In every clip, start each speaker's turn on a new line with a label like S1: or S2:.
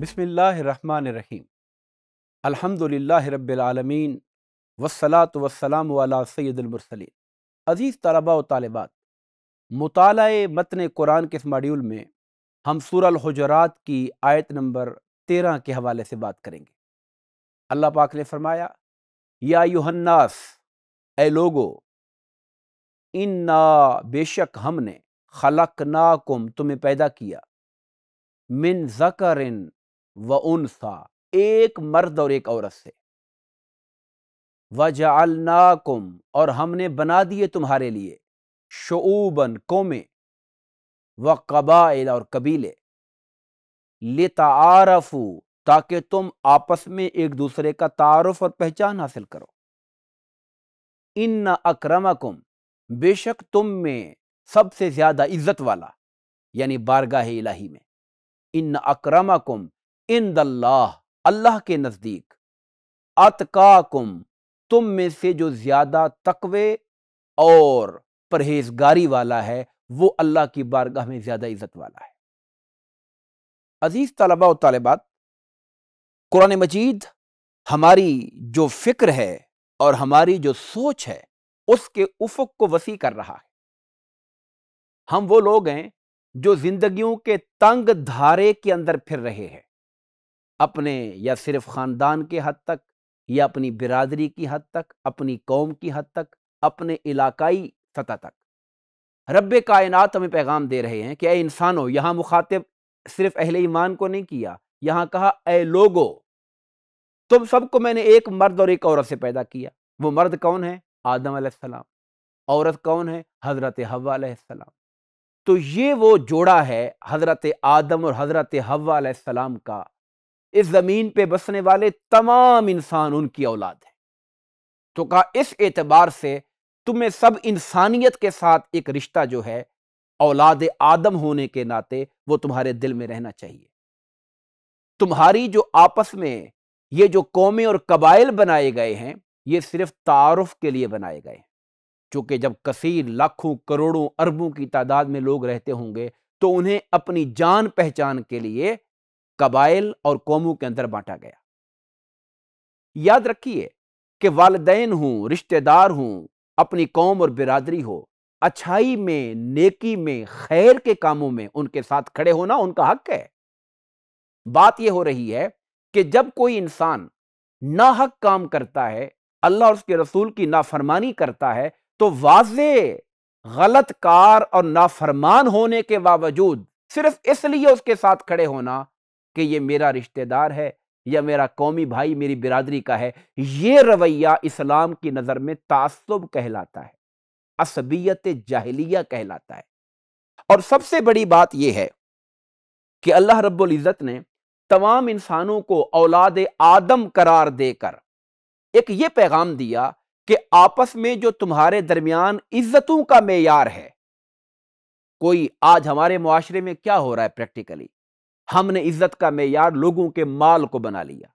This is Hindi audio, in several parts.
S1: बसमीम अलहमदिल्ला रबालमीन वसलात वसलाम वाला सैदुलमरसलिन अज़ीज़ तलबा व तालबात मताल मतन कुरान के इस मॉड्यूल में हम हजरात की आयत नंबर तेरह के हवाले से बात करेंगे अल्लाह पाक ने फरमाया या युहन्नास ए लोगो इन्ना बेशक हमने खलक नाकुम तुम्हें पैदा किया मिन जकरिन व उनसा एक मर्द और एक औरत से वजालनाकुम और हमने बना दिए तुम्हारे लिए शूबन कोमे व कबाइल और कबीले लितारफू ताकि तुम आपस में एक दूसरे का तारफ और पहचान हासिल करो इन न अक्रमकुम बेशक तुम में सबसे ज्यादा इज्जत वाला यानी बारगाह इलाही में इन अक्रमकुम इन दल्लाह अल्लाह के नज़दीक अतकाकुम तुम में से जो ज़्यादा तकवे और परहेजगारी वाला है वो अल्लाह की बारगाह में ज़्यादा इज़्ज़त वाला है अजीज़ तलबा और तलबात कुरान मजीद हमारी जो फ़िक्र है और हमारी जो सोच है उसके उफुक को वसी कर रहा है हम वो लोग हैं जो जिंदगियों के तंग धारे के अंदर फिर रहे हैं अपने या सिर्फ ख़ानदान के हद तक या अपनी बिरादरी की हद तक अपनी कौम की हद तक अपने इलाकाई सतह तक रब कायन हमें पैगाम दे रहे हैं कि ए इंसानो यहाँ मुखातिब सिर्फ अहले ईमान को नहीं किया यहाँ कहा अ लोगो तुम सबको मैंने एक मर्द और एक औरत से पैदा किया वो मर्द कौन है आदम सलाम औरत कौन है हज़रत हवा तो ये वो जोड़ा है हज़रत आदम और हज़रत हवा का इस ज़मीन पर बसने वाले तमाम इंसान उनकी औलाद है तो कहा इस एतबार से तुम्हें सब इंसानियत के साथ एक रिश्ता जो है औलाद आदम होने के नाते वो तुम्हारे दिल में रहना चाहिए तुम्हारी जो आपस में ये जो कौमे और कबाइल बनाए गए हैं ये सिर्फ तारफ़ के लिए बनाए गए हैं चूंकि जब कसीर लाखों करोड़ों अरबों की तादाद में लोग रहते होंगे तो उन्हें अपनी जान पहचान के लिए कबाइल और कौमों के अंदर बांटा गया याद रखिए कि वालदेन हूं रिश्तेदार हूं अपनी कौम और बिरादरी हो अच्छाई में नेकी में खैर के कामों में उनके साथ खड़े होना उनका हक है बात यह हो रही है कि जब कोई इंसान ना हक काम करता है अल्लाह और उसके रसूल की नाफरमानी करता है तो वाजे गलत कार और नाफरमान होने के बावजूद सिर्फ इसलिए उसके साथ खड़े होना कि ये मेरा रिश्तेदार है या मेरा कौमी भाई मेरी बिरादरी का है ये रवैया इस्लाम की नज़र में तासब कहलाता है असबियत जाहलिया कहलाता है और सबसे बड़ी बात यह है कि अल्लाह रब्बुल इज़्ज़त ने तमाम इंसानों को औलाद आदम करार देकर एक ये पैगाम दिया कि आपस में जो तुम्हारे दरमियान इज्जतों का मैार है कोई आज हमारे मुआशरे में क्या हो रहा है प्रैक्टिकली हमने इज्जत का मैार लोगों के माल को बना लिया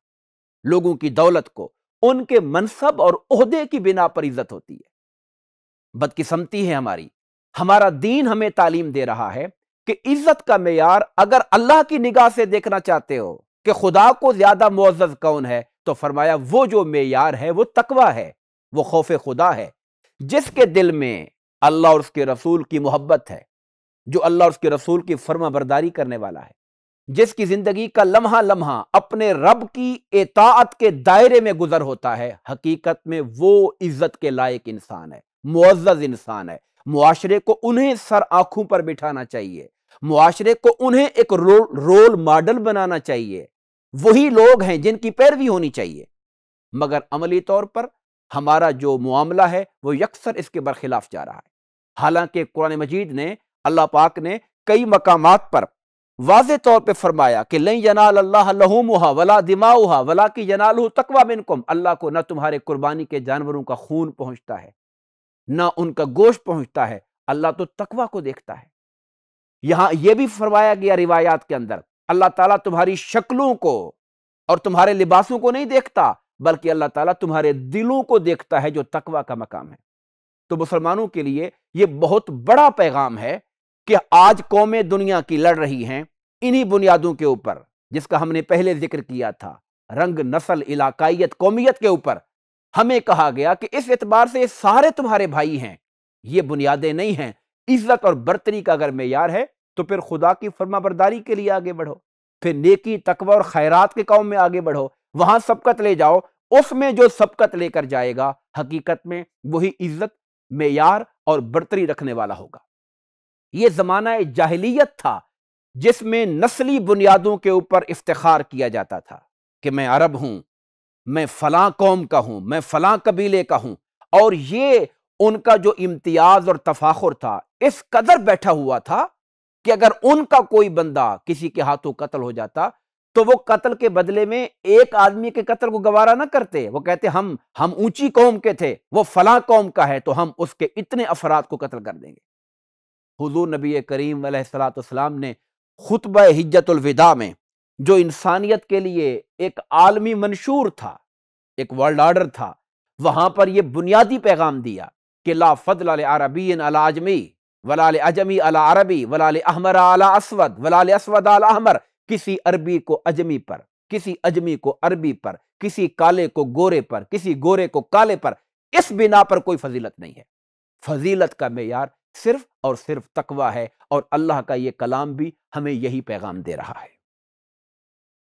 S1: लोगों की दौलत को उनके मनसब और उहदे की बिना पर इज्जत होती है बदकिस्मती है हमारी हमारा दीन हमें तालीम दे रहा है कि इज्जत का मैार अगर अल्लाह की निगाह से देखना चाहते हो कि खुदा को ज्यादा मुआज कौन है तो फरमाया वो जो मैार है वो तकवा है वो खौफ खुदा है जिसके दिल में अल्लाह और उसके रसूल की मोहब्बत है जो अल्लाह और उसके रसूल की फर्मा बरदारी करने वाला है जिसकी जिंदगी का लम्हा लम्हा अपने रब की एतात के दायरे में गुजर होता है हकीकत में वो इज्जत के लायक इंसान है मुआज इंसान है मुआशरे को उन्हें सर आंखों पर बिठाना चाहिए मुआशरे को उन्हें एक रो, रोल मॉडल बनाना चाहिए वही लोग हैं जिनकी पैरवी होनी चाहिए मगर अमली तौर पर हमारा जो मामला है वो यकसर इसके बरखिलाफ जा रहा है हालांकि कुरान मजीद ने अल्लाह पाक ने कई मकाम पर वाज तौर पर फरमाया कि लई जनाल अल्लाह हुआ वला हुआ वला की जनाल तकवा मिनकुम अल्लाह को ना तुम्हारे कुर्बानी के जानवरों का खून पहुँचता है ना उनका गोश्त पहुँचता है अल्लाह तो तकवा को देखता है यहाँ यह भी फरमाया गया रिवायात के अंदर अल्लाह ताला तुम्हारी शक्लों को और तुम्हारे लिबासों को नहीं देखता बल्कि अल्लाह ताला तुम्हारे दिलों को देखता है जो तकवा का मकाम है तो मुसलमानों के लिए ये बहुत बड़ा पैगाम है कि आज कौमें दुनिया की लड़ रही हैं इन्हीं बुनियादों के ऊपर जिसका हमने पहले जिक्र किया था रंग नस्ल इलाकाइत कौमियत के ऊपर हमें कहा गया कि इस एतबार से सारे तुम्हारे भाई हैं ये बुनियादें नहीं हैं इज्जत और बर्तरी का अगर मैार है तो फिर खुदा की फर्माबरदारी के लिए आगे बढ़ो फिर नेकी तकवा और खैरात के कौम में आगे बढ़ो वहां सबकत ले जाओ उसमें जो सबकत लेकर जाएगा हकीकत में वही इज्जत मैार और बर्तरी रखने वाला होगा ये जमाना जाहलीत था जिसमें नस्ली बुनियादों के ऊपर इफ्तार किया जाता था कि मैं अरब हूं मैं फलां कौम का हूं मैं फलां कबीले का हूं और ये उनका जो इम्तियाज और तफाखुर था इस कदर बैठा हुआ था कि अगर उनका कोई बंदा किसी के हाथों कत्ल हो जाता तो वो कत्ल के बदले में एक आदमी के कत्ल को गवारा ना करते वो कहते हम हम ऊंची कौम के थे वो फला कौम का है तो हम उसके इतने अफराद को कत्ल कर देंगे हुजूर नबी करीम सलाम ने खुतब हिजतुलविदा में जो इंसानियत के लिए एक आलमी मंशूर था एक वर्ल्ड आर्डर था वहां पर यह बुनियादी पैगाम दिया कि ला फदल अरबी अला अजमी वला अजमी अला अरबी वला अहमर अला असवद वला असवद अला अहमर किसी अरबी को अजमी पर किसी अजमी को अरबी पर किसी काले को गोरे पर किसी गोरे को काले पर इस बिना पर कोई फजीलत नहीं है फजीलत का मैार सिर्फ और सिर्फ तकवा है और अल्लाह का ये कलाम भी हमें यही पैगाम दे रहा है